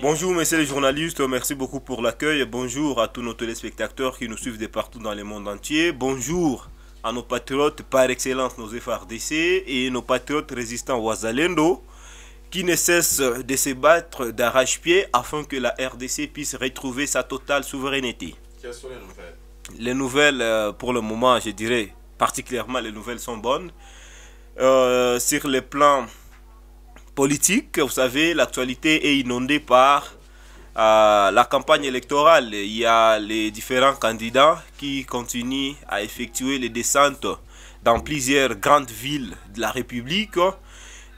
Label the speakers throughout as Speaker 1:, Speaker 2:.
Speaker 1: Bonjour,
Speaker 2: messieurs les journalistes, merci beaucoup pour l'accueil. Bonjour à tous nos téléspectateurs qui nous suivent de partout dans le monde entier. Bonjour à nos patriotes par excellence, nos FRDC et nos patriotes résistants Wazalendo qui ne cesse de se battre d'arrache-pied afin que la RDC puisse retrouver sa totale souveraineté.
Speaker 1: Quelles sont les nouvelles
Speaker 2: Les nouvelles, euh, pour le moment, je dirais, particulièrement les nouvelles sont bonnes. Euh, sur le plan politique, vous savez, l'actualité est inondée par euh, la campagne électorale. Il y a les différents candidats qui continuent à effectuer les descentes dans plusieurs grandes villes de la République.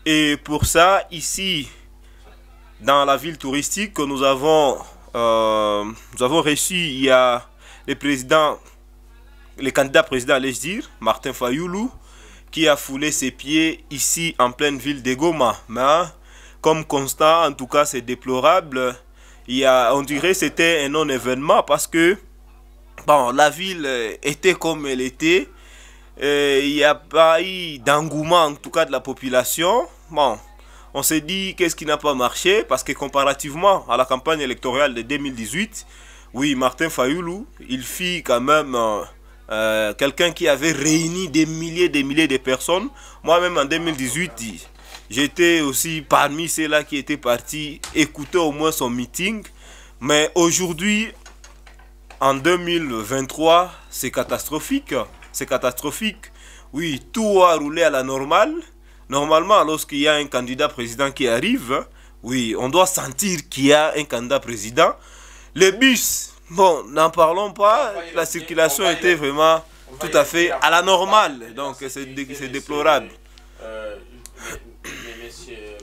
Speaker 2: Et pour ça, ici, dans la ville touristique, nous avons, euh, nous avons reçu il y a le président, le candidat président, allais-je dire, Martin Fayoulou, qui a foulé ses pieds ici en pleine ville de Goma. Mais comme constat, en tout cas, c'est déplorable. Il y a, on dirait c'était un non-événement parce que bon, la ville était comme elle était il euh, n'y a pas eu d'engouement, en tout cas de la population. Bon, on s'est dit qu'est-ce qui n'a pas marché, parce que comparativement à la campagne électorale de 2018, oui, Martin Fayoulou, il fit quand même euh, euh, quelqu'un qui avait réuni des milliers et des milliers de personnes. Moi-même, en 2018, j'étais aussi parmi ceux-là qui étaient partis écouter au moins son meeting. Mais aujourd'hui, en 2023, c'est catastrophique c'est catastrophique. Oui, tout a roulé à la normale. Normalement, lorsqu'il y a un candidat président qui arrive, oui, on doit sentir qu'il y a un candidat président. Les bus, bon, n'en parlons pas, la circulation était vraiment tout à fait à la normale, donc c'est déplorable.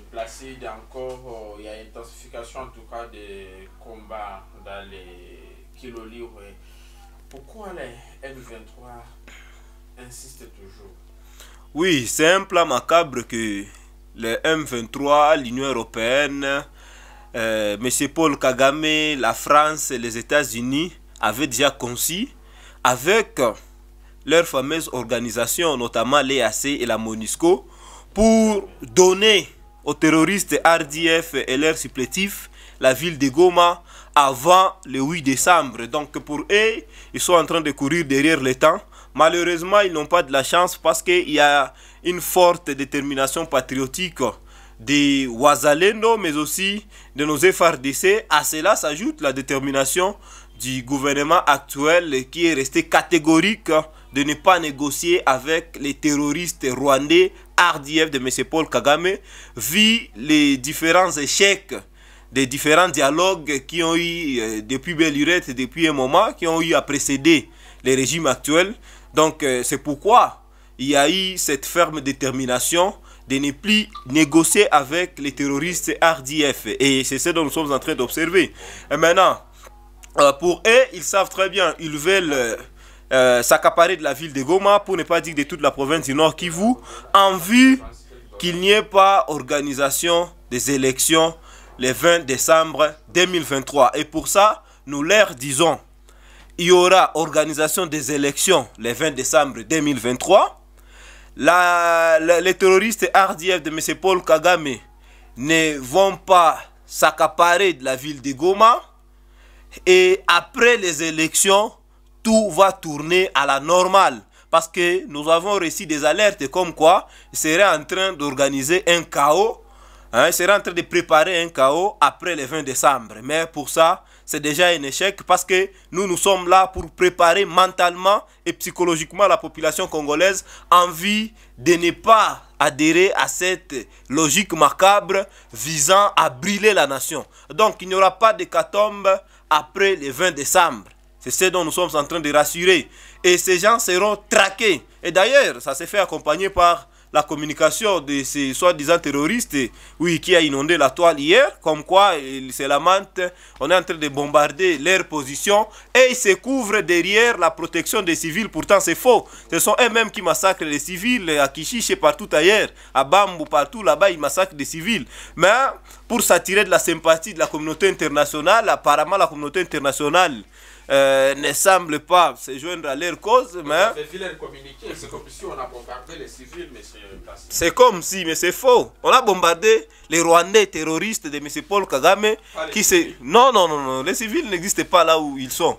Speaker 1: Placide encore, il y a intensification en tout cas des combats dans les kilolivres pourquoi les M23 insistent toujours
Speaker 2: Oui, c'est un plan macabre que les M23, l'Union européenne, euh, M. Paul Kagame, la France et les États-Unis avaient déjà conçu avec leurs fameuses organisations, notamment l'EAC et la MONUSCO, pour donner aux terroristes RDF et leurs supplétifs la ville de Goma avant le 8 décembre. Donc pour eux, ils sont en train de courir derrière le temps. Malheureusement, ils n'ont pas de la chance parce qu'il y a une forte détermination patriotique des Ouazalendo, mais aussi de nos FRDC. À cela s'ajoute la détermination du gouvernement actuel qui est resté catégorique de ne pas négocier avec les terroristes rwandais, RDF de M. Paul Kagame, vu les différents échecs des différents dialogues qui ont eu, euh, depuis Bellurette, depuis un moment, qui ont eu à précéder les régimes actuels. Donc euh, c'est pourquoi il y a eu cette ferme détermination de ne plus négocier avec les terroristes RDF. Et c'est ce dont nous sommes en train d'observer. Et maintenant, euh, pour eux, ils savent très bien, ils veulent s'accaparer de la ville de Goma, pour ne pas dire de toute la province du Nord Kivu, en vue qu'il n'y ait pas organisation des élections le 20 décembre 2023. Et pour ça, nous leur disons, il y aura organisation des élections le 20 décembre 2023. les terroristes RDF de M. Paul Kagame ne vont pas s'accaparer de la ville de Goma. Et après les élections, tout va tourner à la normale. Parce que nous avons reçu des alertes comme quoi ils seraient en train d'organiser un chaos Hein, il en train de préparer un chaos après le 20 décembre. Mais pour ça, c'est déjà un échec parce que nous, nous sommes là pour préparer mentalement et psychologiquement la population congolaise en vue de ne pas adhérer à cette logique macabre visant à brûler la nation. Donc, il n'y aura pas d'hécatombe après le 20 décembre. C'est ce dont nous sommes en train de rassurer. Et ces gens seront traqués. Et d'ailleurs, ça s'est fait accompagner par la communication de ces soi-disant terroristes, oui, qui a inondé la toile hier, comme quoi ils se lamentent, on est en train de bombarder leur position et ils se couvrent derrière la protection des civils. Pourtant, c'est faux. Ce sont eux-mêmes qui massacrent les civils à Kishiche et partout ailleurs, à Bambou, partout là-bas, ils massacrent des civils. Mais pour s'attirer de la sympathie de la communauté internationale, apparemment la communauté internationale euh, ne semblent pas se joindre à leur cause. Mais...
Speaker 1: C'est comme si on a bombardé les civils, euh,
Speaker 2: C'est comme si, mais c'est faux. On a bombardé les Rwandais terroristes de M. Paul Kagame. Qui non, non, non, non. Les civils n'existent pas là où ils sont.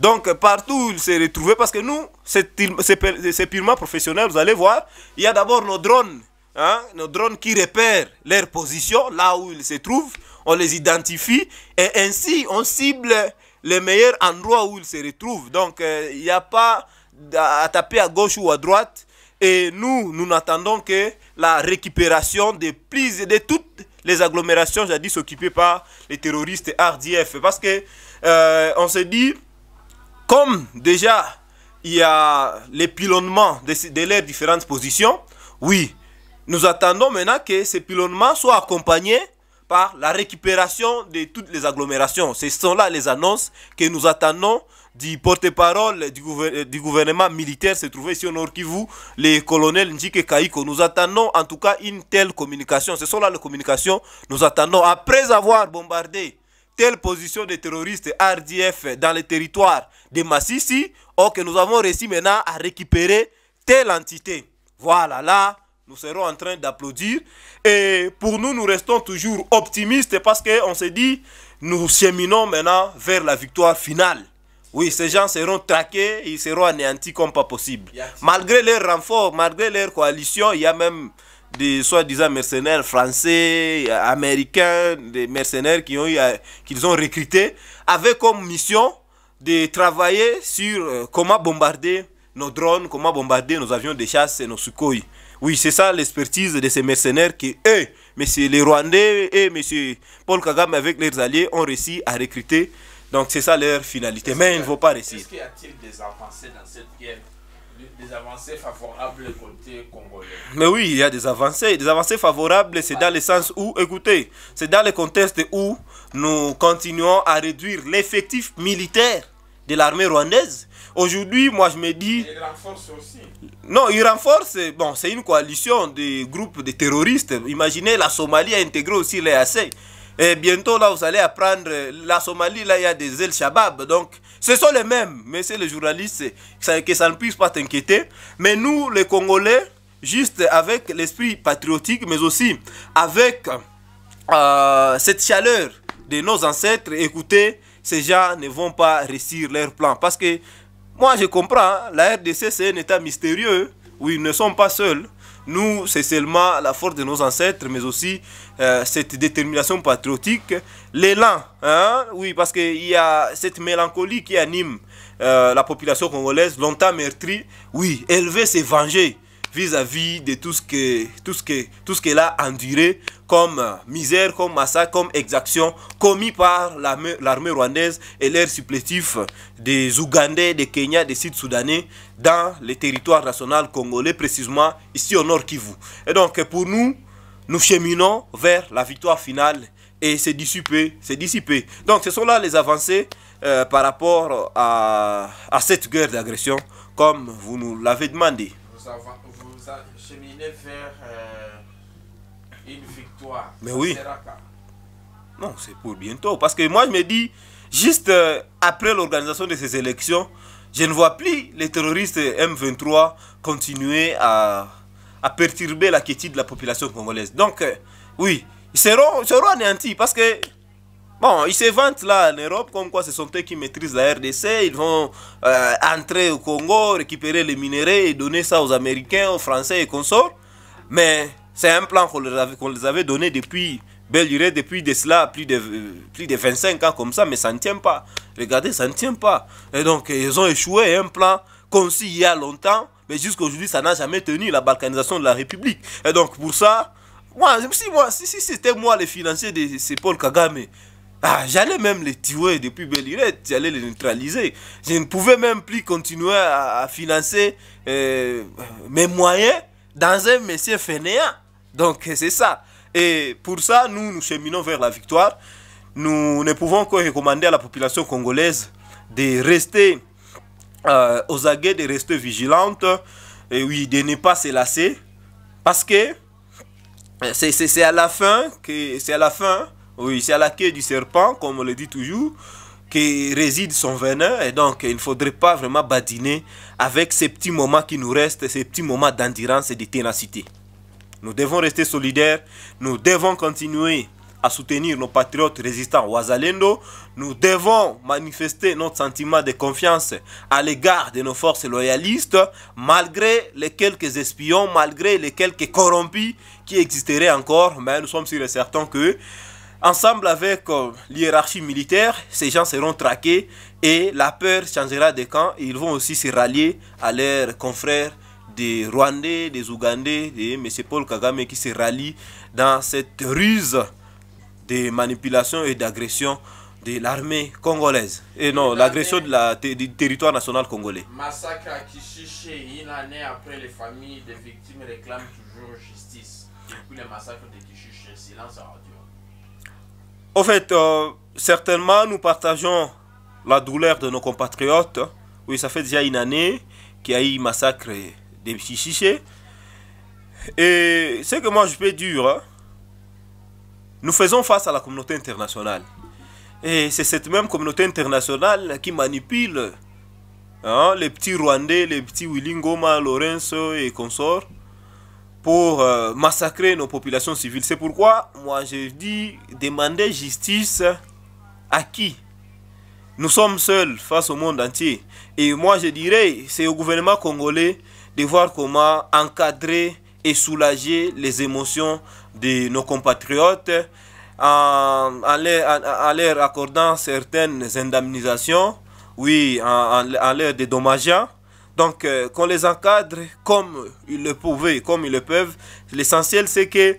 Speaker 2: Donc, partout où ils se retrouvent, parce que nous, c'est purement professionnel, vous allez voir. Il y a d'abord nos drones, hein, nos drones qui repèrent leur position, là où ils se trouvent, on les identifie, et ainsi, on cible le meilleur endroit où il se retrouve. Donc, euh, il n'y a pas à taper à gauche ou à droite. Et nous, nous n'attendons que la récupération des prises de toutes les agglomérations, jadis occupées par les terroristes RDF. Parce que euh, on se dit, comme déjà il y a les pilonnements de, de leurs différentes positions, oui, nous attendons maintenant que ces pilonnements soient accompagnés par la récupération de toutes les agglomérations. Ce sont là les annonces que nous attendons du porte-parole du, euh, gouvernement militaire se trouvait ici au Nord Kivu, le colonel Njike Kaiko. Nous attendons en tout cas une telle communication. Ce sont là les communications. Nous attendons après avoir bombardé telle position des terroristes RDF dans le territoire de Massissi, oh, que nous avons réussi maintenant à récupérer telle entité. Voilà là nous serons en train d'applaudir. Et pour nous, nous restons toujours optimistes parce qu'on s'est dit, nous cheminons maintenant vers la victoire finale. Oui, ces gens seront traqués, ils seront anéantis comme pas possible. Malgré leurs renforts, malgré leur coalition, il y a même des soi-disant mercenaires français, américains, des mercenaires qui ont qu'ils ont recrutés, avec comme mission de travailler sur euh, comment bombarder nos drones, comment bombarder nos avions de chasse et nos Sukhoi. Oui, c'est ça l'expertise de ces mercenaires qui, eux, messieurs les Rwandais et monsieur Paul Kagame avec leurs alliés ont réussi à recruter. Donc c'est ça leur finalité. Mais il ne faut pas réussir. Est-ce
Speaker 1: qu'il y a-t-il des avancées dans cette guerre des avancées favorables côté congolais.
Speaker 2: Mais oui, il y a des avancées. Des avancées favorables, c'est dans le sens où, écoutez, c'est dans le contexte où nous continuons à réduire l'effectif militaire de l'armée rwandaise. Aujourd'hui, moi je me dis...
Speaker 1: ils aussi.
Speaker 2: Non, ils renforcent. Bon, c'est une coalition de groupes de terroristes. Imaginez, la Somalie a intégré aussi l'EAC. Et bientôt, là, vous allez apprendre, la Somalie, là, il y a des El Shabab. Donc, ce sont les mêmes. Mais c'est les journalistes, que ça ne puisse pas t'inquiéter. Mais nous, les Congolais, juste avec l'esprit patriotique, mais aussi avec euh, cette chaleur de nos ancêtres, écoutez, ces gens ne vont pas réussir leur plan. Parce que moi, je comprends, la RDC, c'est un État mystérieux où ils ne sont pas seuls. Nous, c'est seulement la force de nos ancêtres, mais aussi euh, cette détermination patriotique, l'élan. Hein? Oui, parce qu'il y a cette mélancolie qui anime euh, la population congolaise, longtemps meurtrie. Oui, elle veut se venger vis-à-vis de tout ce que tout ce que tout ce qu'elle a enduré comme euh, misère, comme massacre, comme exaction commis par l'armée rwandaise et l'air supplétifs des Ougandais, des Kenyas, des Sud-Soudanais dans les territoires nationaux congolais, précisément ici au Nord Kivu. Et donc pour nous, nous cheminons vers la victoire finale et c'est dissipé, c'est dissipé. Donc ce sont là les avancées euh, par rapport à, cette guerre d'agression comme vous nous l'avez demandé
Speaker 1: cheminer vers euh, une victoire. Mais oui.
Speaker 2: Non, c'est pour bientôt. Parce que moi, je me dis, juste euh, après l'organisation de ces élections, je ne vois plus les terroristes M23 continuer à, perturber la quiétude de la population congolaise. Donc, euh, oui, seront, ils seront anéantis parce que Bon, ils se vantent là en Europe comme quoi ce sont eux qui maîtrisent la RDC. Ils vont euh, entrer au Congo, récupérer les minerais et donner ça aux Américains, aux Français et consorts. Mais c'est un plan qu'on avait, les avait donné depuis belle durée, depuis de cela plus de, plus de 25 ans comme ça, mais ça ne tient pas. Regardez, ça ne tient pas. Et donc, ils ont échoué un plan conçu il y a longtemps, mais jusqu'aujourd'hui, ça n'a jamais tenu la balkanisation de la République. Et donc, pour ça, moi, si, moi, si, si c'était moi le financier de, de Paul Kagame, ah, j'allais même les tuer depuis Bellurette, j'allais les neutraliser. Je ne pouvais même plus continuer à, financer euh, mes moyens dans un monsieur fainéant. Donc c'est ça. Et pour ça, nous, nous cheminons vers la victoire. Nous ne pouvons que recommander à la population congolaise de rester euh, aux aguets, de rester vigilante, et oui, de ne pas se lasser, parce que euh, c'est à la fin que c'est à la fin oui, c'est à la queue du serpent, comme on le dit toujours, qui réside son venin. Et donc, il ne faudrait pas vraiment badiner avec ces petits moments qui nous restent, ces petits moments d'endurance et de ténacité. Nous devons rester solidaires. Nous devons continuer à soutenir nos patriotes résistants Wazalendo. Nous devons manifester notre sentiment de confiance à l'égard de nos forces loyalistes, malgré les quelques espions, malgré les quelques corrompus qui existeraient encore. Mais nous sommes sûrs et certains que Ensemble avec euh, l'hierarchie militaire, ces gens seront traqués et la peur changera de camp ils vont aussi se rallier à leurs confrères des Rwandais, des Ougandais, des M. Paul Kagame qui se rallie dans cette ruse de manipulation et d'agression de l'armée congolaise. Et non, l'agression du territoire national congolais.
Speaker 1: Massacre à une année après, les familles des victimes réclament toujours justice. Depuis le massacre de silence
Speaker 2: en fait, euh, certainement, nous partageons la douleur de nos compatriotes. Oui, ça fait déjà une année qu'il y a eu massacre des Chichichés. Et ce que moi je peux dire, hein, nous faisons face à la communauté internationale. Et c'est cette même communauté internationale qui manipule hein, les petits Rwandais, les petits Willingoma, Lorenzo et consorts pour euh, massacrer nos populations civiles. C'est pourquoi, moi, je dis, demander justice à qui Nous sommes seuls face au monde entier. Et moi, je dirais, c'est au gouvernement congolais de voir comment encadrer et soulager les émotions de nos compatriotes en, leur, en accordant certaines indemnisations, oui, en, en leur dédommageant donc, euh, qu'on les encadre comme ils le pouvaient, comme ils le peuvent. L'essentiel, c'est que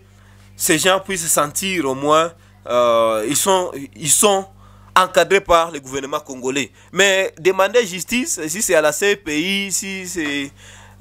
Speaker 2: ces gens puissent se sentir au moins, euh, ils, sont, ils sont encadrés par le gouvernement congolais. Mais demander justice, si c'est à la CPI, si c'est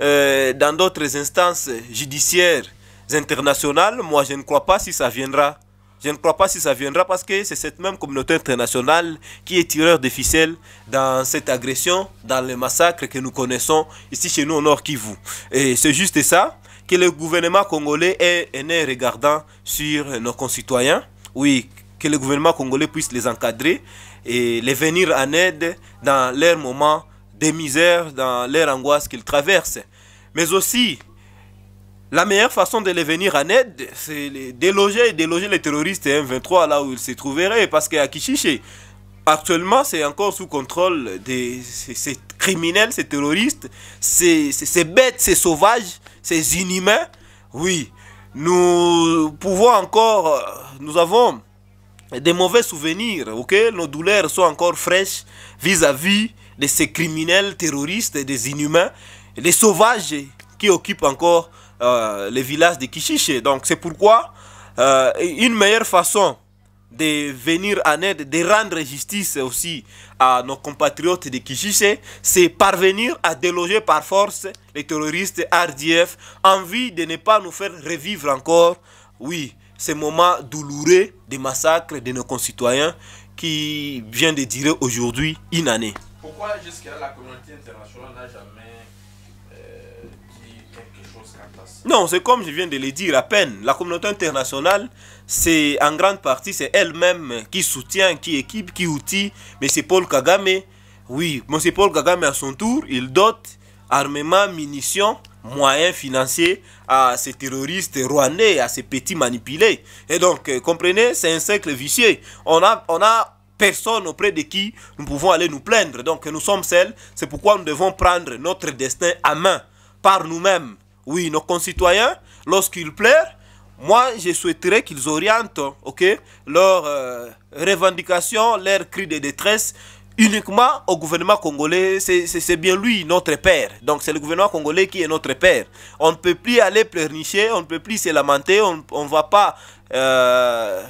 Speaker 2: euh, dans d'autres instances judiciaires internationales, moi je ne crois pas si ça viendra je ne crois pas si ça viendra parce que c'est cette même communauté internationale qui est tireur de ficelle dans cette agression, dans le massacre que nous connaissons ici chez nous au Nord Kivu. Et c'est juste ça que le gouvernement congolais est, né regardant sur nos concitoyens. Oui, que le gouvernement congolais puisse les encadrer et les venir en aide dans leurs moments de misère, dans leur angoisse qu'ils traversent. Mais aussi la meilleure façon de les venir en aide, c'est de déloger, déloger les terroristes M23 là où ils se trouveraient, parce qu'à Kichiche, actuellement, c'est encore sous contrôle de ces criminels, ces terroristes, ces, bêtes, ces sauvages, ces inhumains. Oui, nous pouvons encore, nous avons des mauvais souvenirs, ok Nos douleurs sont encore fraîches vis-à-vis de ces criminels terroristes, et des inhumains, Les sauvages qui occupent encore euh, les villages de Kichiche. Donc c'est pourquoi euh, une meilleure façon de venir en aide, de rendre justice aussi à nos compatriotes de Kichiche, c'est parvenir à déloger par force les terroristes RDF en vue de ne pas nous faire revivre encore, oui, ces moments douloureux des massacres de nos concitoyens qui vient de durer aujourd'hui une année.
Speaker 1: Pourquoi jusqu'à la communauté internationale n'a
Speaker 2: Non, c'est comme je viens de le dire à peine. La communauté internationale, c'est en grande partie, c'est elle-même qui soutient, qui équipe, qui outille c'est Paul Kagame. Oui, M. Paul Kagame, à son tour, il dote armement, munitions, moyens financiers à ces terroristes rwandais, à ces petits manipulés. Et donc, euh, comprenez, c'est un cercle vicieux. On a, on a personne auprès de qui nous pouvons aller nous plaindre. Donc nous sommes seuls. C'est pourquoi nous devons prendre notre destin à main par nous-mêmes oui, nos concitoyens, lorsqu'ils pleurent, moi, je souhaiterais qu'ils orientent ok, leurs euh, revendications, leurs cris de détresse uniquement au gouvernement congolais. C'est bien lui, notre père. Donc c'est le gouvernement congolais qui est notre père. On ne peut plus aller pleurnicher, on ne peut plus se lamenter, on ne va pas... Euh,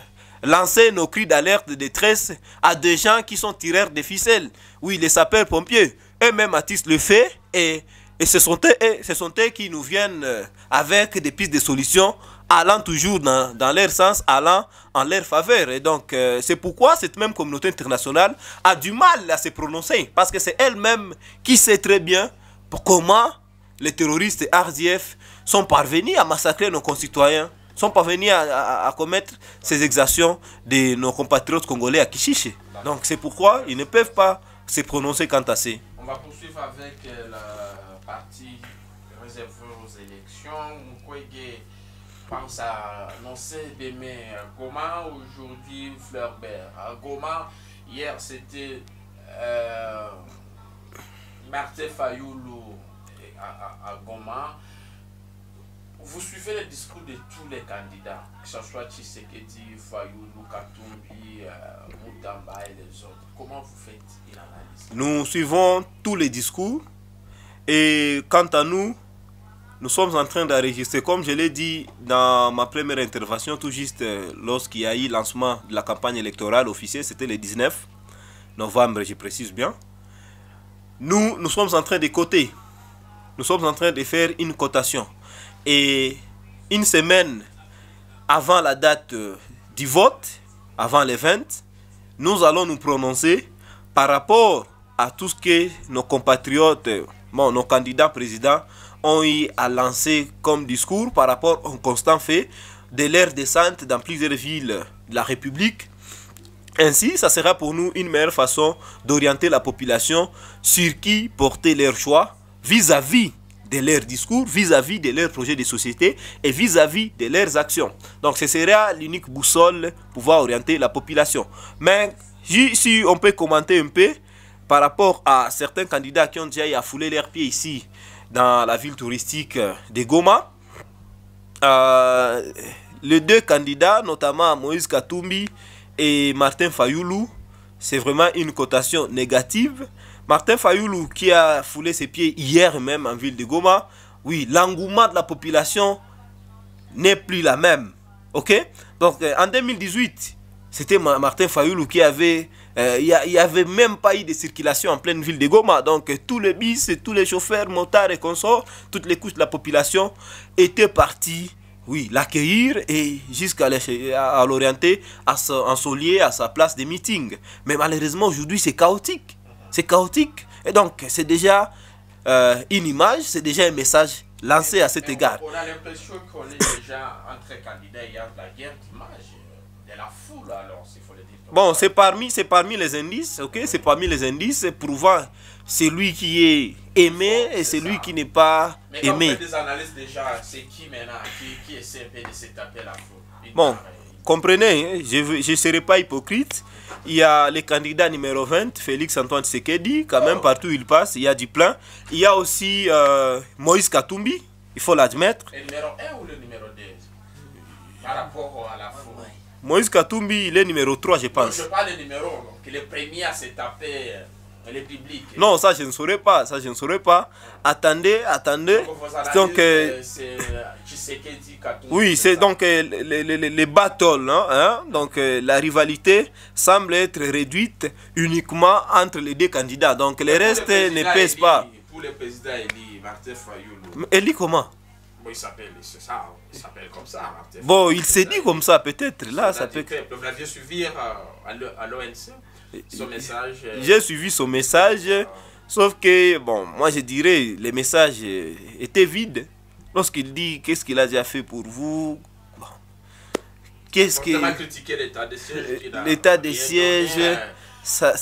Speaker 2: lancer nos cris d'alerte de détresse à des gens qui sont tireurs de ficelles. Oui, les sapeurs-pompiers, eux-mêmes attissent le fait et et ce sont eux, sont eux qui nous viennent euh, avec des pistes de solutions allant toujours dans, leur sens, allant en leur faveur. Et donc, euh, c'est pourquoi cette même communauté internationale a du mal à se prononcer, parce que c'est elle-même qui sait très bien comment les terroristes RZF sont parvenus à massacrer nos concitoyens, sont parvenus à, commettre ces exactions de nos compatriotes congolais à Kichiche. Donc, c'est pourquoi ils ne peuvent pas se prononcer quant à ces.
Speaker 1: On va poursuivre avec euh, la partie réservée aux élections. Mukwege pense à annoncer Bémé Goma, aujourd'hui Fleurbert. À Goma, hier c'était euh, Fayoulou à, à, à Goma vous suivez le discours de tous les candidats, que ce soit Tshisekedi, Fayou, Katumbi, euh, Moutamba et les autres. Comment vous faites une analyse
Speaker 2: Nous suivons tous les discours et quant à nous, nous sommes en train d'enregistrer, comme je l'ai dit dans ma première intervention, tout juste euh, lorsqu'il y a eu lancement de la campagne électorale officielle, c'était le 19 novembre, je précise bien. Nous, nous sommes en train de coter. Nous sommes en train de faire une cotation et une semaine avant la date euh, du vote, avant les 20, nous allons nous prononcer par rapport à tout ce que nos compatriotes, euh, bon, nos candidats présidents ont eu à lancer comme discours par rapport au constant fait de l'air descente dans plusieurs villes de la République. Ainsi, ça sera pour nous une meilleure façon d'orienter la population sur qui porter leur choix vis-à-vis vis à vis de leurs discours, vis-à-vis de leurs projets de société et vis-à-vis de leurs actions. Donc ce serait l'unique boussole pour pouvoir orienter la population. Mais si on peut commenter un peu par rapport à certains candidats qui ont déjà foulé leurs pieds ici dans la ville touristique de Goma, euh, les deux candidats, notamment Moïse Katumbi et Martin Fayoulou, c'est vraiment une cotation négative Martin Fayoulou, qui a foulé ses pieds hier même en ville de Goma, oui, l'engouement de la population n'est plus la même. Ok Donc euh, en 2018, c'était Martin Fayoulou qui avait. Euh, il n'y avait même pas eu de circulation en pleine ville de Goma. Donc euh, tous les bis, tous les chauffeurs, motards et consorts, toutes les couches de la population étaient partis oui, l'accueillir et jusqu'à l'orienter à, à son lieu, à sa place de meeting. Mais malheureusement, aujourd'hui, c'est chaotique c'est chaotique. Et donc, c'est déjà euh, une image, c'est déjà un message lancé à cet égard. On
Speaker 1: a l'impression qu'on est déjà entre candidats et la guerre d'image de la foule, alors,
Speaker 2: s'il faut le dire. Bon, c'est parmi, parmi les indices, ok C'est parmi les indices prouvant celui qui est aimé et celui qui n'est pas Mais quand aimé. On fait des
Speaker 1: analyses déjà, c'est qui maintenant qui, qui essaie de se taper la foule
Speaker 2: Bon comprenez, hein, je ne serai pas hypocrite. Il y a le candidat numéro 20, Félix Antoine Sekedi, quand même partout où il passe, il y a du plein. Il y a aussi euh, Moïse Katumbi, il faut l'admettre.
Speaker 1: Le numéro 1 ou le numéro 2 Par rapport à la faute.
Speaker 2: Moïse Katumbi, il est numéro 3, je pense. Non, je
Speaker 1: parle numéro, donc, le premier à se elle est
Speaker 2: Non, ça je ne saurais pas, ça je ne saurais pas. Attendez, attendez. Donc, oui, c'est donc euh, les, les, les, battles, hein, hein. donc euh, la rivalité semble être réduite uniquement entre les deux candidats. Donc le reste ne pèsent pas.
Speaker 1: Pour le président Eli, Martin Fayoulou. Eli comment? Bon, il s'appelle, ça, hein. il s'appelle comme ça. Martin bon,
Speaker 2: il s'est dit comme ça peut-être. Là, ça peut.
Speaker 1: vous l'aviez suivi à l'ONC message. Euh, J'ai
Speaker 2: suivi son message. Ah. Sauf que, bon, moi je dirais, le message euh, était vide. Lorsqu'il dit qu'est-ce qu'il a déjà fait pour vous, qu'est-ce que.
Speaker 1: L'état des L'état des sièges
Speaker 2: ça,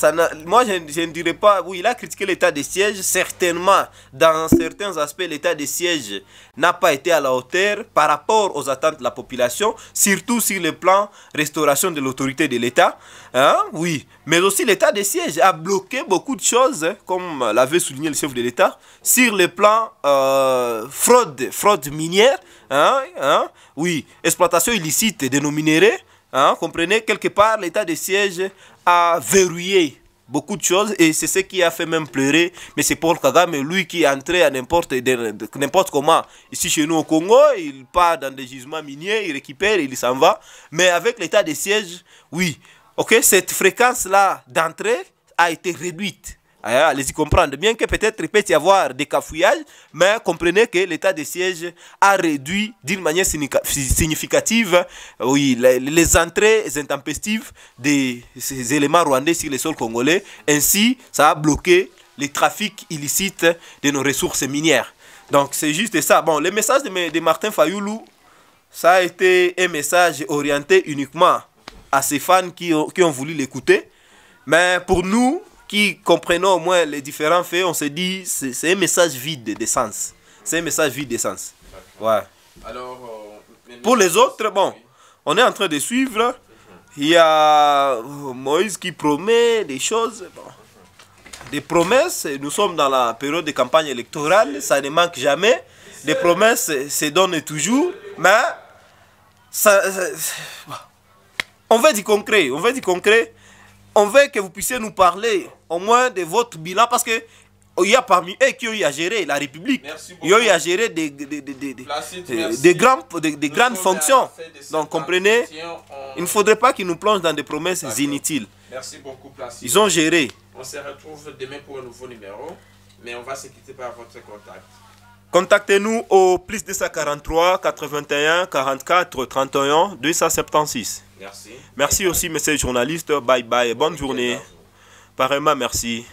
Speaker 2: moi, je, ne dirais pas, oui, il a critiqué l'état des sièges, certainement, dans certains aspects, l'état des sièges n'a pas été à la hauteur par rapport aux attentes de la population, surtout sur le plan restauration de l'autorité de l'État. Hein? Oui, mais aussi l'état des sièges a bloqué beaucoup de choses, hein, comme l'avait souligné le chef de l'État, sur le plan euh, fraude, fraude minière, hein? Hein? oui, exploitation illicite des minerais. Hein, comprenez, quelque part, l'état de siège a verrouillé beaucoup de choses et c'est ce qui a fait même pleurer mais c'est Paul Kagame lui qui est entré à n'importe n'importe comment ici chez nous au Congo il part dans des gisements miniers il récupère il s'en va mais avec l'état des sièges oui ok cette fréquence là d'entrée a été réduite Hein, allez-y comprendre. Bien que peut-être il peut y avoir des cafouillages, mais comprenez que l'état de siège a réduit d'une manière significative euh, oui, les, entrées intempestives des éléments rwandais sur les sols congolais. Ainsi, ça a bloqué les trafics illicites de nos ressources minières. Donc c'est juste ça. Bon, le message de, Martin Fayoulou, ça a été un message orienté uniquement à ses fans qui qui ont voulu l'écouter. Mais pour nous, comprenant au moins les différents faits, on se dit c'est un message vide de sens. C'est un message vide de sens. Ouais. Euh, pour les autres, bon, on est en train de suivre. Il y a euh, Moïse qui promet des choses. Des promesses, nous sommes dans la période de campagne électorale, ça ne manque jamais. Des promesses se donnent toujours, mais on veut du concret, on veut du concret on veut que vous puissiez nous parler au moins de votre bilan parce que il y a parmi eux qui ont eu à gérer la République. Ils ont eu à gérer des, des,
Speaker 1: des, grandes, fonctions. Donc comprenez,
Speaker 2: il ne faudrait pas qu'ils nous plongent dans des promesses inutiles. Ils ont géré.
Speaker 1: On se retrouve demain pour un nouveau numéro, mais on va se quitter par votre contact.
Speaker 2: Contactez-nous au plus 243 81 44 31 276. Merci. Merci aussi, messieurs les journalistes. Bye bye. Bonne journée. Pareillement, merci.